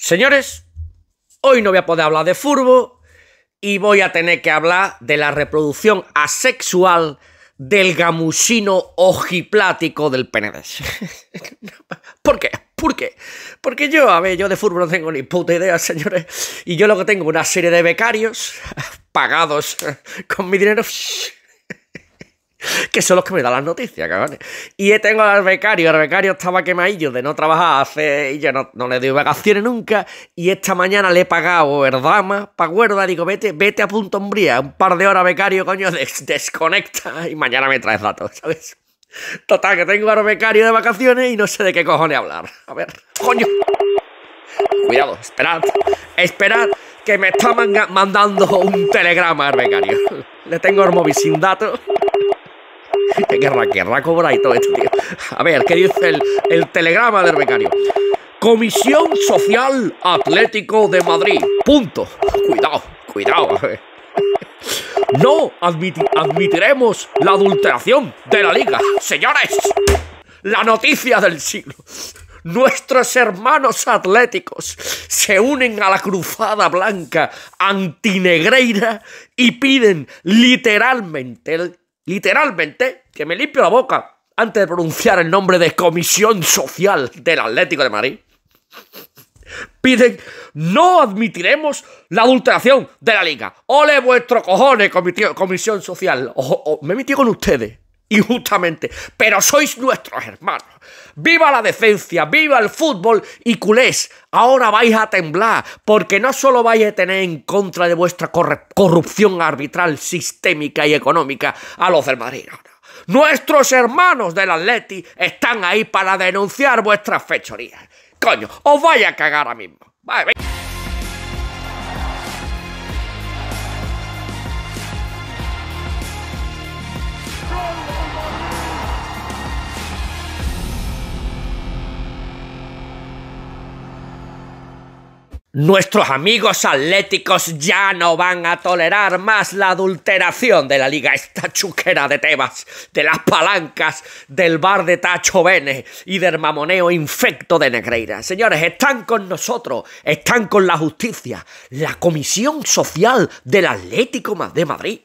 Señores, hoy no voy a poder hablar de furbo y voy a tener que hablar de la reproducción asexual del gamusino ojiplático del penedes ¿Por qué? ¿Por qué? Porque yo, a ver, yo de furbo no tengo ni puta idea, señores. Y yo lo que tengo, una serie de becarios pagados con mi dinero que son los que me dan las noticias, cabrones. Y tengo al becario, el becario estaba quemadillo de no trabajar hace. Y yo no, le doy vacaciones nunca. Y esta mañana le he pagado el dama para guarda. Digo, vete, vete a Punto Umbría, un par de horas, becario, coño, desconecta. Y mañana me traes datos, ¿sabes? Total, que tengo al becario de vacaciones y no sé de qué cojones hablar. A ver, coño. Cuidado, esperad, esperad que me está mandando un telegrama al becario. Le tengo el móvil sin datos guerra, y todo A ver, ¿qué dice el, telegrama del becario? Comisión Social Atlético de Madrid. Punto. Cuidado, cuidado. No admitiremos la adulteración de la liga. Señores, la noticia del siglo. Nuestros hermanos atléticos se unen a la cruzada blanca antinegreira y piden literalmente el literalmente, que me limpio la boca antes de pronunciar el nombre de Comisión Social del Atlético de Madrid. Piden, no admitiremos la adulteración de la liga. Ole vuestro cojones, comisión social. me he metido con ustedes, injustamente. Pero sois nuestros hermanos viva la decencia, viva el fútbol y culés. Ahora vais a temblar porque no solo vais a tener en contra de vuestra corrupción arbitral, sistémica y económica a los del Madrid. Nuestros hermanos del Atleti están ahí para denunciar vuestras fechorías. Coño, os vaya a cagar ahora mismo. Nuestros amigos atléticos ya no van a tolerar más la adulteración de la liga, esta chuquera de Tebas, de las palancas, del bar de Tacho Bene y del mamoneo infecto de Negreira. Señores, están con nosotros, están con la justicia, la Comisión Social del Atlético de Madrid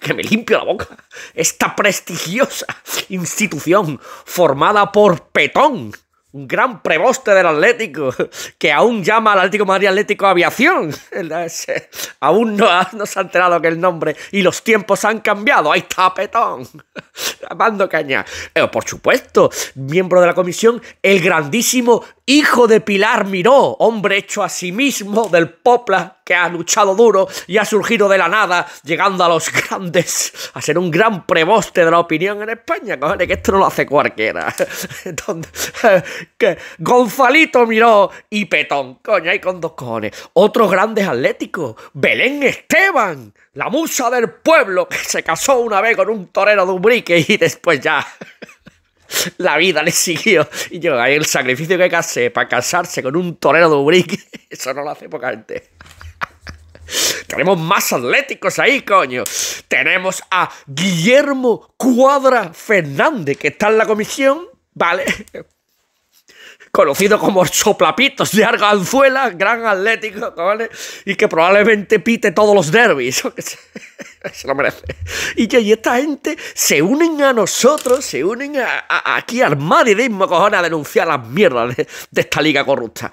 que me limpio la boca. Esta prestigiosa institución formada por Petón, un gran preboste del Atlético, que aún llama al Atlético Madrid Atlético Aviación. aún no, se ha enterado que el nombre y los tiempos han cambiado. Ahí está Petón, mando caña. pero eh, por supuesto, miembro de la comisión, el grandísimo hijo de Pilar Miró, hombre hecho a sí mismo del Popla que ha luchado duro y ha surgido de la nada, llegando a los grandes, a ser un gran preboste de la opinión en España. Cojones, que esto no lo hace cualquiera. Entonces, que Gonzalito Miró y Petón, coño, ahí con dos cojones. Otros grandes atléticos, Belén Esteban, la musa del pueblo, que se casó una vez con un torero de Ubrique y después ya la vida le siguió. Y yo, ahí el sacrificio que casé para casarse con un torero de Ubrique, eso no lo hace poca gente. Tenemos más atléticos ahí, coño. Tenemos a Guillermo Cuadra Fernández, que está en la comisión, ¿vale? conocido como Soplapitos de Arganzuela, gran atlético, ¿vale? Y que probablemente pite todos los derbis. se lo merece. Y, que y esta gente se unen a nosotros, se unen aquí al maridismo, cojones, a denunciar las mierdas de, esta liga corrupta.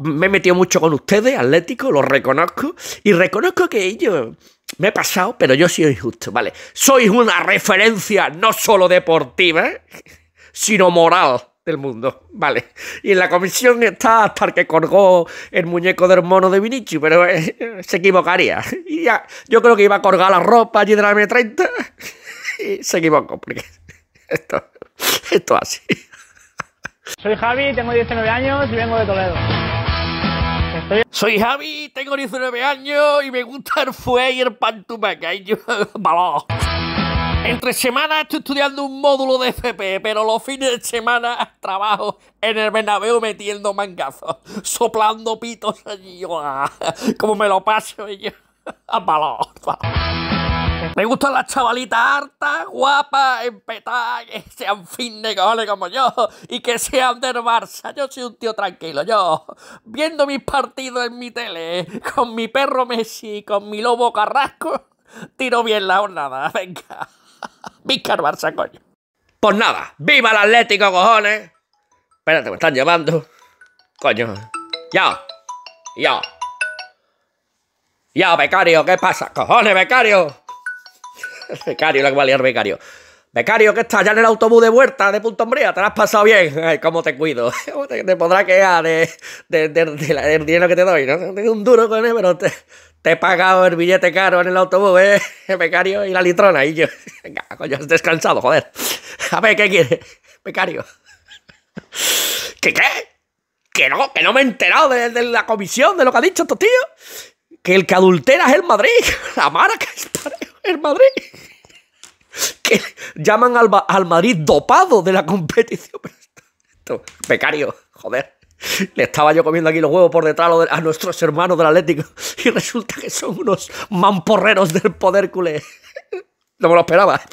me he metido mucho con ustedes, Atlético, lo reconozco. Y reconozco que ellos. Me he pasado, pero yo soy injusto, ¿vale? Sois una referencia no solo deportiva, ¿eh? sino moral del mundo. Vale. Y en la comisión está hasta que colgó el muñeco del mono de Vinicius, pero eh, se equivocaría. Y ya, yo creo que iba a colgar la ropa allí de la M30 y se equivocó, porque esto, esto así. Soy Javi, tengo 19 años y vengo de Toledo. Soy Javi, tengo 19 años y me gusta el fue y el pan Entre semanas estoy estudiando un módulo de FP, pero los fines de semana trabajo en el Bernabéu metiendo mangazos, soplando pitos allí. Como me lo paso yo. Me gustan las chavalitas hartas, guapas, empetadas, que sean fin de cole como yo y que sean del Barça. Yo soy un tío tranquilo, yo viendo mis partidos en mi tele, con mi perro Messi, con mi lobo Carrasco, tiro bien la hornada, venga. Víctor Barça, coño. Pues nada, ¡viva el Atlético, cojones! Espérate, me están llamando. Coño. Ya. Ya. Ya, becario, ¿qué pasa? ¡Cojones, becario! becario, lo que va becario. Becario, ¿qué estás ya en el autobús de vuelta de Punto Hombría? te lo has pasado bien. Ay, cómo te cuido. te, te podrá quedar de, de, del dinero que te doy. No tengo un duro con él, pero te, te he pagado el billete caro en el autobús, ¿eh? Becario y la litrona. Y yo, venga, coño, has descansado, joder. A ver, ¿qué quiere? Becario. ¿Qué qué? Que no, que no me he enterado de, la comisión, de lo que ha dicho tu este tío. Que el que adultera es el Madrid. La marca es el Madrid. Que llaman al, Madrid dopado de la competición. becario, joder. Le estaba yo comiendo aquí los huevos por detrás a nuestros hermanos del Atlético y resulta que son unos mamporreros del Poder culé. No me lo esperaba.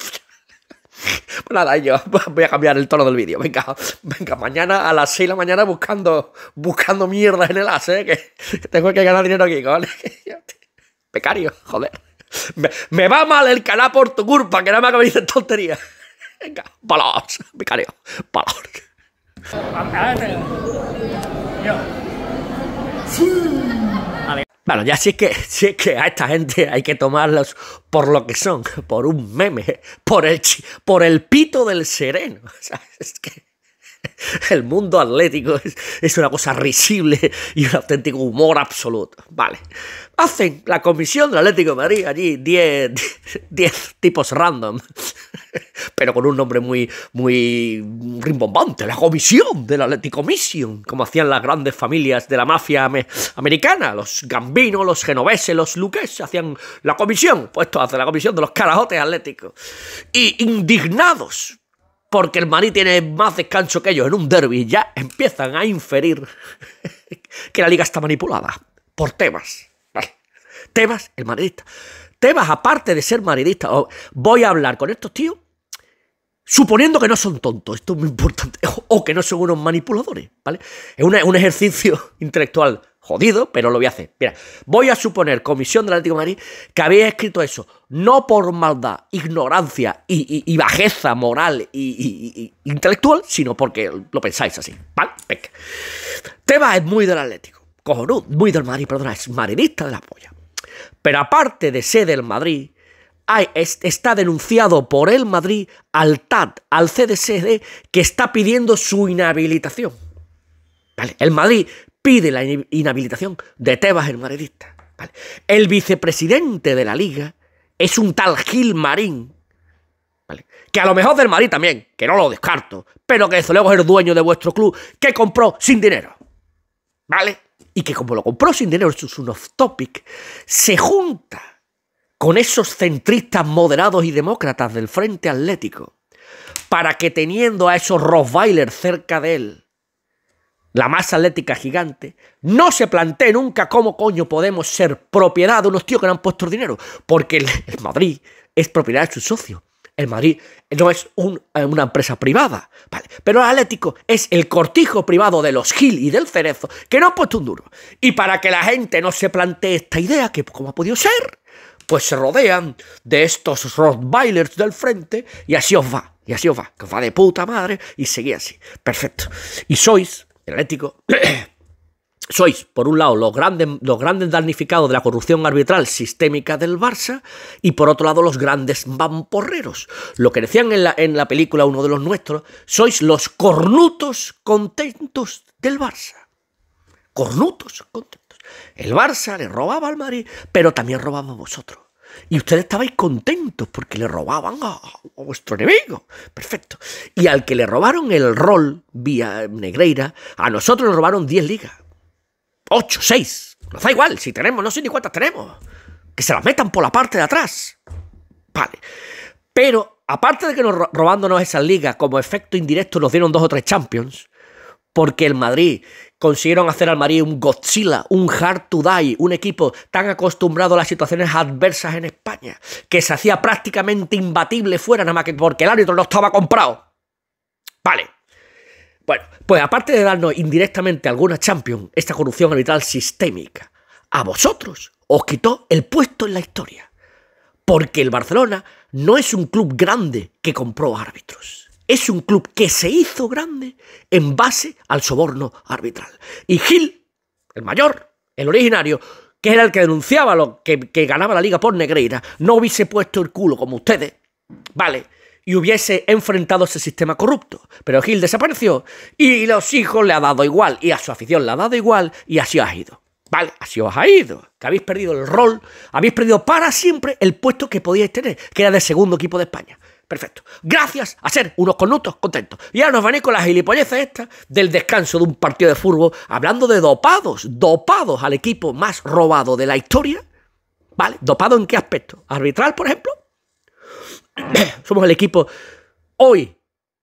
Pues nada, yo voy a cambiar el tono del vídeo. Venga, venga, mañana a las 6 de la mañana buscando, buscando mierda en el ase. ¿eh? que, tengo que ganar dinero aquí, ¿vale? Pecario, joder. Me, va mal el canal por tu culpa, que nada me que de tontería. tontería. Venga, palos, pecario, palos. Bueno, ya sí es que, sí que a esta gente hay que tomarlos por lo que son, por un meme, por el, por el pito del sereno. O sea, es que El mundo atlético es, una cosa risible y un auténtico humor absoluto. Vale. Hacen la comisión del Atlético de Madrid allí 10 tipos random, pero con un nombre muy, muy rimbombante. La comisión del Atlético Mission, como hacían las grandes familias de la mafia americana. Los gambinos, los genoveses, los luques hacían la comisión. Pues esto hace la comisión de los carajotes atléticos. Y indignados porque el Madrid tiene más descanso que ellos en un derby, ya empiezan a inferir que la liga está manipulada por temas. Temas, el madridista. Temas, aparte de ser madridista, oh, voy a hablar con estos tíos suponiendo que no son tontos, esto es muy importante, o, que no son unos manipuladores, ¿vale? Es un ejercicio intelectual jodido, pero lo voy a hacer. Mira, voy a suponer, comisión del Atlético de Madrid, que había escrito eso, no por maldad, ignorancia y, bajeza moral y, intelectual, sino porque lo pensáis así. ¿Vale? Venga. Tema es muy del Atlético. Cojonudo, muy del Madrid, perdona, es marinista de la polla. Pero aparte de ser del Madrid, está denunciado por el Madrid al TAT, al CDCD, que está pidiendo su inhabilitación. ¿Vale? El Madrid pide la inhabilitación de Tebas, el madridista. El vicepresidente de la liga es un tal Gil Marín, Que a lo mejor del Madrid también, que no lo descarto, pero que desde luego es el dueño de vuestro club que compró sin dinero. ¿Vale? Y que como lo compró sin dinero, eso es un off-topic, se junta con esos centristas moderados y demócratas del Frente Atlético para que teniendo a esos Rothweiler cerca de él, la masa atlética gigante, no se plantee nunca cómo coño podemos ser propiedad de unos tíos que no han puesto dinero, porque el, Madrid es propiedad de sus socios. El Madrid no es eh, una empresa privada, ¿vale? Pero el Atlético es el cortijo privado de los Gil y del Cerezo, que no han puesto un duro. Y para que la gente no se plantee esta idea, que como ha podido ser, pues se rodean de estos Rottweilers del frente y así os va, y así os va, que os va de puta madre y seguí así. Perfecto. Y sois el sois, por un lado, los grandes, los grandes damnificados de la corrupción arbitral sistémica del Barça y, por otro lado, los grandes vamporreros. Lo que decían en la, en la película uno de los nuestros, sois los cornutos contentos del Barça. Cornutos contentos. El Barça le robaba al Madrid, pero también robaba a vosotros. Y ustedes estabais contentos porque le robaban a, vuestro enemigo. Perfecto. Y al que le robaron el rol vía Negreira, a nosotros le robaron 10 ligas. 8, 6. Nos da igual si tenemos, no sé ni cuántas tenemos. Que se las metan por la parte de atrás. Vale. Pero aparte de que robándonos esas ligas como efecto indirecto nos dieron dos o tres champions, porque el Madrid consiguieron hacer al Madrid un Godzilla, un Hard to Die, un equipo tan acostumbrado a las situaciones adversas en España, que se hacía prácticamente imbatible fuera, nada más que porque el árbitro no estaba comprado. Vale. Bueno, pues aparte de darnos indirectamente alguna Champions, esta corrupción arbitral sistémica, a vosotros os quitó el puesto en la historia. Porque el Barcelona no es un club grande que compró árbitros es un club que se hizo grande en base al soborno arbitral. Y Gil, el mayor, el originario, que era el que denunciaba lo que, ganaba la liga por Negreira, no hubiese puesto el culo como ustedes, ¿vale? Y hubiese enfrentado ese sistema corrupto. Pero Gil desapareció y los hijos le ha dado igual, y a su afición le ha dado igual, y así ha ido. Vale, así os ha ido. Que habéis perdido el rol, habéis perdido para siempre el puesto que podíais tener, que era de segundo equipo de España. Perfecto. Gracias a ser unos connutos contentos. Y ahora nos van a ir con las gilipolleces estas del descanso de un partido de fútbol hablando de dopados, dopados al equipo más robado de la historia. ¿Vale? ¿Dopado en qué aspecto? ¿Arbitral, por ejemplo? somos el equipo hoy,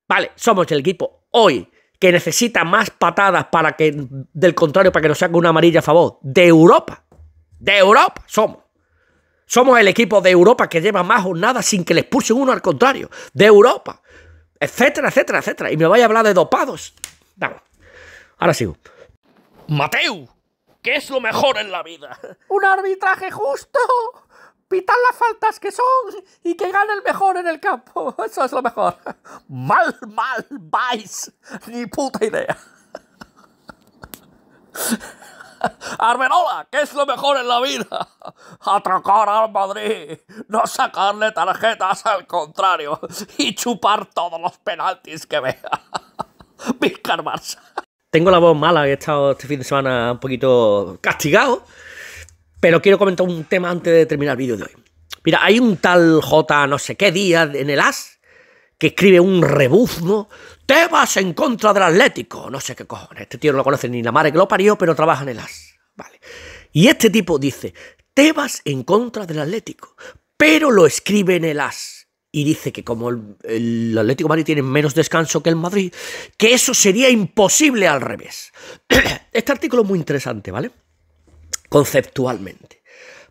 ¿vale? Somos el equipo hoy que necesita más patadas para que, del contrario, para que nos saque una amarilla a favor. De Europa. De Europa somos. Somos el equipo de Europa que lleva más jornadas sin que les puse uno al contrario. De Europa. Etcétera, etcétera, etcétera. Y me vaya a hablar de dopados. Vamos. Ahora sigo. Mateu, ¿qué es lo mejor en la vida? Un arbitraje justo. Pitar las faltas que son y que gane el mejor en el campo. Eso es lo mejor. Mal, mal, vais. Ni puta idea. Armenola, ¿qué es lo mejor en la vida? Atracar al Madrid, no sacarle tarjetas al contrario y chupar todos los penaltis que vea. Vizcar Barça. Tengo la voz mala, he estado este fin de semana un poquito castigado, pero quiero comentar un tema antes de terminar el vídeo de hoy. Mira, hay un tal J no sé qué día en el AS que escribe un rebuzno, ...Tebas en contra del Atlético, no sé qué cojones, este tío no lo conoce ni la madre que lo parió, pero trabaja en el AS, vale. Y este tipo dice, Tebas en contra del Atlético, pero lo escribe en el AS. Y dice que como el, Atlético Madrid tiene menos descanso que el Madrid, que eso sería imposible al revés. Este artículo es muy interesante, ¿vale? Conceptualmente.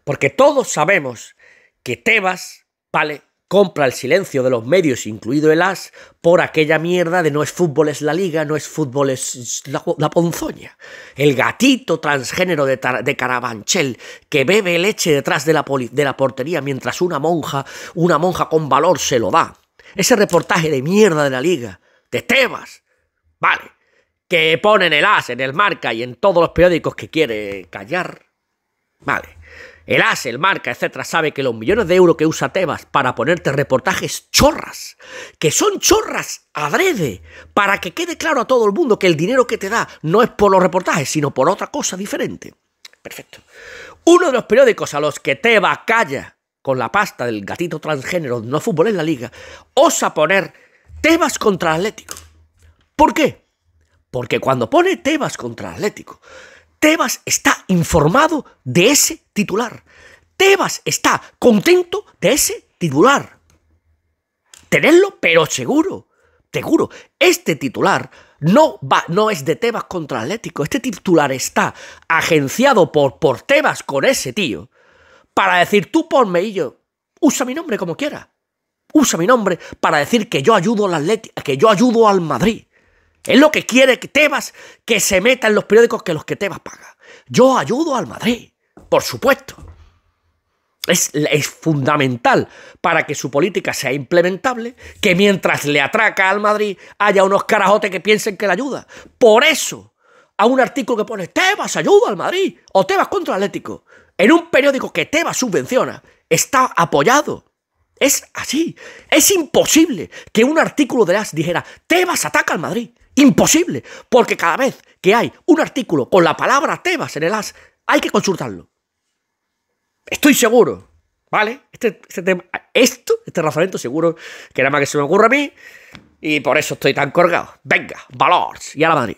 Porque todos sabemos que Tebas, vale, compra el silencio de los medios, incluido el AS, por aquella mierda de no es fútbol es la liga, no es fútbol es la, ponzoña. El gatito transgénero de, Carabanchel que bebe leche detrás de la, de la portería mientras una monja, una monja con valor se lo da. Ese reportaje de mierda de la liga, de temas, Vale, que ponen el AS en el marca y en todos los periódicos que quiere callar. Vale el AS, el Marca, etcétera, sabe que los millones de euros que usa Tebas para ponerte reportajes chorras, que son chorras adrede, para que quede claro a todo el mundo que el dinero que te da no es por los reportajes, sino por otra cosa diferente. Perfecto. Uno de los periódicos a los que Tebas calla con la pasta del gatito transgénero no fútbol en la liga, osa poner Tebas contra Atlético. ¿Por qué? Porque cuando pone Tebas contra Atlético, Tebas está informado de ese titular. Tebas está contento de ese titular. Tenerlo, pero seguro. Seguro. Este titular no, va, no es de Tebas contra Atlético. Este titular está agenciado por, por Tebas con ese tío para decir tú por y yo. Usa mi nombre como quiera. Usa mi nombre para decir que yo ayudo al Atlético, que yo ayudo al Madrid. Es lo que quiere que Tebas que se meta en los periódicos que los que Tebas paga. Yo ayudo al Madrid, por supuesto. Es, es, fundamental para que su política sea implementable que mientras le atraca al Madrid haya unos carajotes que piensen que le ayuda. Por eso, a un artículo que pone Tebas ayuda al Madrid o Tebas contra el Atlético, en un periódico que Tebas subvenciona, está apoyado. Es así. Es imposible que un artículo de las dijera Tebas ataca al Madrid. Imposible, porque cada vez que hay un artículo con la palabra temas en el as, hay que consultarlo. Estoy seguro, ¿vale? Este, este tema, esto, este razonamiento seguro que nada más que se me ocurre a mí y por eso estoy tan colgado. Venga, valores y a la Madrid.